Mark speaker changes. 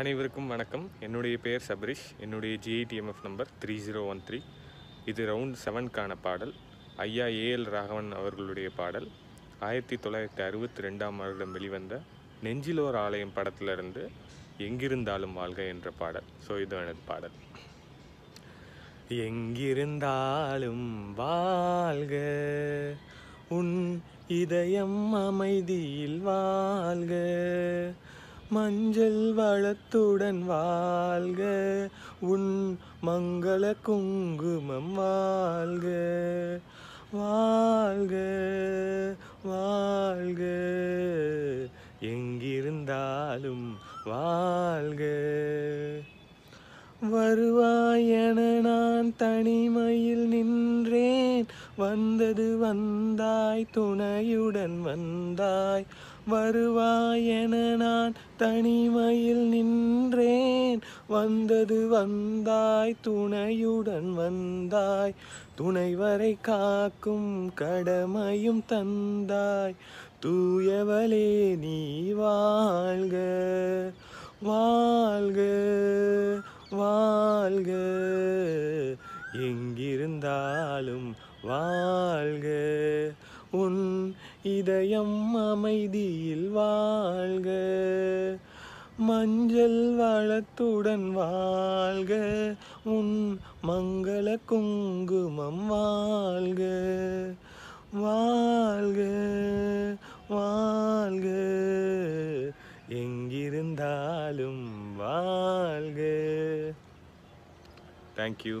Speaker 1: அனைவருக்கும் வணக்கம் என்னுடைய பெயர் சபரிஷ் என்னுடைய ஜிஐடிஎம்எஃப் number three zero one three இது ரவுண்ட் செவன்கான பாடல் ஐயா ஏஎல் ராகவன் அவர்களுடைய பாடல் ஆயிரத்தி தொள்ளாயிரத்தி அறுபத்தி ரெண்டாம் வருடம் வெளிவந்த நெஞ்சிலோர் ஆலயம் படத்திலிருந்து எங்கிருந்தாலும் வாழ்க என்ற பாடல் ஸோ இது எனது பாடல் எங்கிருந்தாலும் வாழ்க உன்
Speaker 2: இதயம் அமைதியில் வாழ்க மஞ்சள் வளத்துடன் வாழ்க உன் மங்கள குங்குமம் வாழ்க வாழ்க வாழ்க எங்கிருந்தாலும் வாழ்க வருவாயன நான் தனிமையில் நின்றேன் வந்தது வந்தாய் துணையுடன் வந்தாய் வருவாய் என நான் தனிமையில் நின்றேன் வந்தது வந்தாய் துணையுடன் வந்தாய் துணை வரை காக்கும் கடமையும் தந்தாய் தூயவளே நீ வாழ்க வாழ்க வாழ்க எங்கிருந்தாலும் வாழ்க உன் இதயம் அமைதியில் வாழ்க மஞ்சள் வளத்துடன் வாழ்க உன் மங்கள குங்குமம் வாழ்க வாழ்க வாழ்க எங்கிருந்தாலும்
Speaker 1: வாழ்க தேங்க்யூ